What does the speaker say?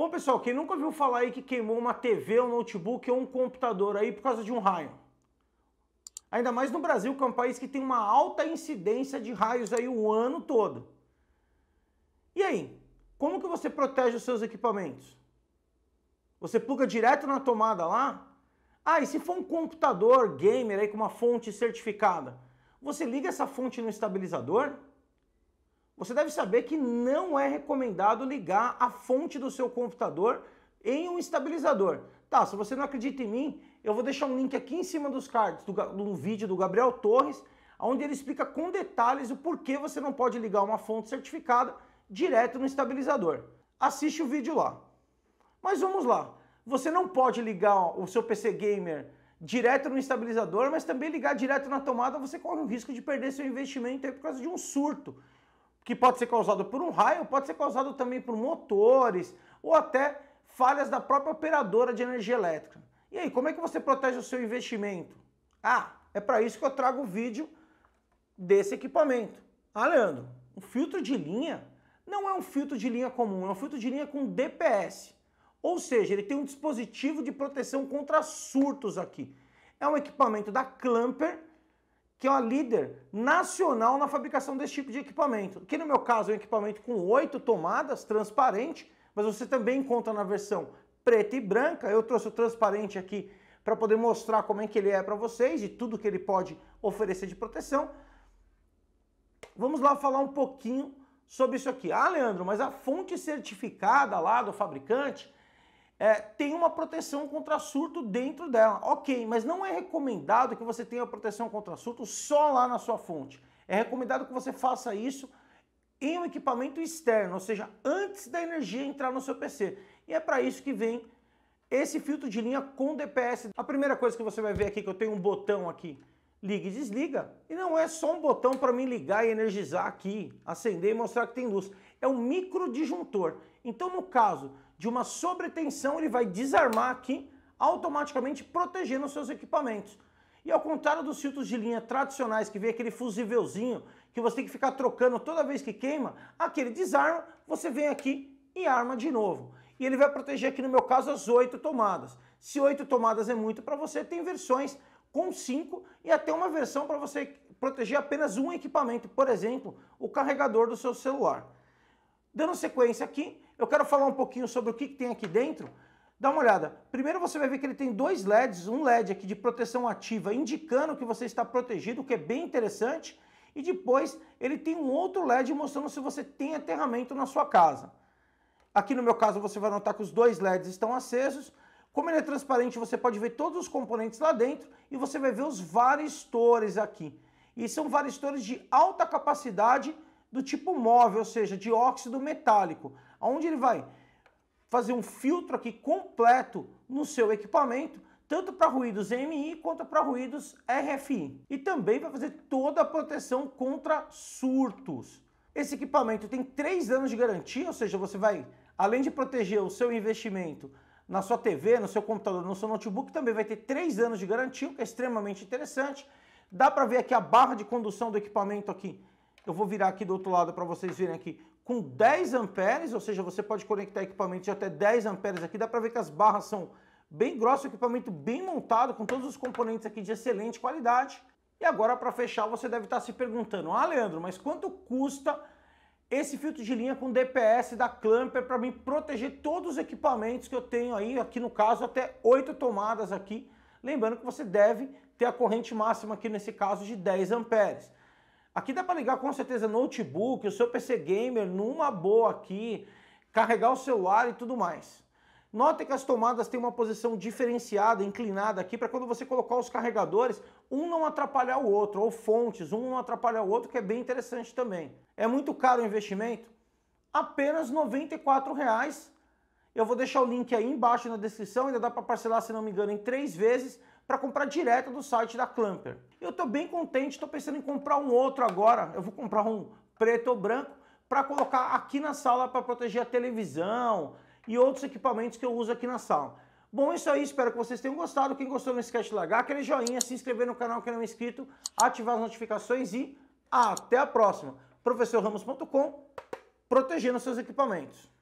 Bom, pessoal, quem nunca ouviu falar aí que queimou uma TV, um notebook ou um computador aí por causa de um raio? Ainda mais no Brasil, que é um país que tem uma alta incidência de raios aí o ano todo. E aí, como que você protege os seus equipamentos? Você pluga direto na tomada lá? Ah, e se for um computador gamer aí com uma fonte certificada, você liga essa fonte no estabilizador? Você deve saber que não é recomendado ligar a fonte do seu computador em um estabilizador. Tá, se você não acredita em mim, eu vou deixar um link aqui em cima dos cards do, do vídeo do Gabriel Torres, onde ele explica com detalhes o porquê você não pode ligar uma fonte certificada direto no estabilizador. Assiste o vídeo lá. Mas vamos lá. Você não pode ligar o seu PC gamer direto no estabilizador, mas também ligar direto na tomada, você corre o risco de perder seu investimento por causa de um surto que pode ser causado por um raio, pode ser causado também por motores ou até falhas da própria operadora de energia elétrica. E aí, como é que você protege o seu investimento? Ah, é para isso que eu trago o vídeo desse equipamento. Ah, Leandro, um filtro de linha não é um filtro de linha comum, é um filtro de linha com DPS. Ou seja, ele tem um dispositivo de proteção contra surtos aqui. É um equipamento da Clamper que é uma líder nacional na fabricação desse tipo de equipamento. Que no meu caso é um equipamento com oito tomadas, transparente, mas você também encontra na versão preta e branca. Eu trouxe o transparente aqui para poder mostrar como é que ele é para vocês e tudo que ele pode oferecer de proteção. Vamos lá falar um pouquinho sobre isso aqui. Ah, Leandro, mas a fonte certificada lá do fabricante é, tem uma proteção contra surto dentro dela. Ok, mas não é recomendado que você tenha proteção contra surto só lá na sua fonte. É recomendado que você faça isso em um equipamento externo, ou seja, antes da energia entrar no seu PC. E é para isso que vem esse filtro de linha com DPS. A primeira coisa que você vai ver aqui, que eu tenho um botão aqui, liga e desliga. E não é só um botão para mim ligar e energizar aqui, acender e mostrar que tem luz é um microdisjuntor. Então, no caso de uma sobretensão, ele vai desarmar aqui, automaticamente protegendo os seus equipamentos. E ao contrário dos filtros de linha tradicionais, que vem aquele fusívelzinho, que você tem que ficar trocando toda vez que queima, aquele desarma, você vem aqui e arma de novo. E ele vai proteger aqui, no meu caso, as oito tomadas. Se oito tomadas é muito para você, tem versões com cinco e até uma versão para você proteger apenas um equipamento, por exemplo, o carregador do seu celular. Dando sequência aqui, eu quero falar um pouquinho sobre o que, que tem aqui dentro. Dá uma olhada. Primeiro você vai ver que ele tem dois LEDs, um LED aqui de proteção ativa, indicando que você está protegido, o que é bem interessante. E depois ele tem um outro LED mostrando se você tem aterramento na sua casa. Aqui no meu caso você vai notar que os dois LEDs estão acesos. Como ele é transparente, você pode ver todos os componentes lá dentro e você vai ver os varistores aqui. E são varistores de alta capacidade, do tipo móvel, ou seja, de óxido metálico, onde ele vai fazer um filtro aqui completo no seu equipamento, tanto para ruídos MI quanto para ruídos RFI. E também vai fazer toda a proteção contra surtos. Esse equipamento tem três anos de garantia, ou seja, você vai, além de proteger o seu investimento na sua TV, no seu computador, no seu notebook, também vai ter três anos de garantia, o que é extremamente interessante. Dá para ver aqui a barra de condução do equipamento aqui eu vou virar aqui do outro lado para vocês verem aqui com 10 amperes, ou seja, você pode conectar equipamento de até 10 amperes aqui. Dá para ver que as barras são bem grossas, equipamento bem montado, com todos os componentes aqui de excelente qualidade. E agora, para fechar, você deve estar tá se perguntando, ah, Leandro, mas quanto custa esse filtro de linha com DPS da Clamper para mim proteger todos os equipamentos que eu tenho aí, aqui no caso até 8 tomadas aqui, lembrando que você deve ter a corrente máxima aqui nesse caso de 10 amperes. Aqui dá para ligar com certeza notebook, o seu PC gamer numa boa aqui, carregar o celular e tudo mais. Note que as tomadas têm uma posição diferenciada, inclinada aqui, para quando você colocar os carregadores, um não atrapalhar o outro, ou fontes, um não atrapalhar o outro, que é bem interessante também. É muito caro o investimento? Apenas R$ 94,00. Eu vou deixar o link aí embaixo na descrição, ainda dá para parcelar, se não me engano, em três vezes para comprar direto do site da Clamper. Eu estou bem contente, estou pensando em comprar um outro agora. Eu vou comprar um preto ou branco para colocar aqui na sala para proteger a televisão e outros equipamentos que eu uso aqui na sala. Bom, é isso aí, espero que vocês tenham gostado. Quem gostou, não esquece de largar aquele joinha, se inscrever no canal que não é inscrito, ativar as notificações e até a próxima. ProfessorRamos.com, protegendo seus equipamentos.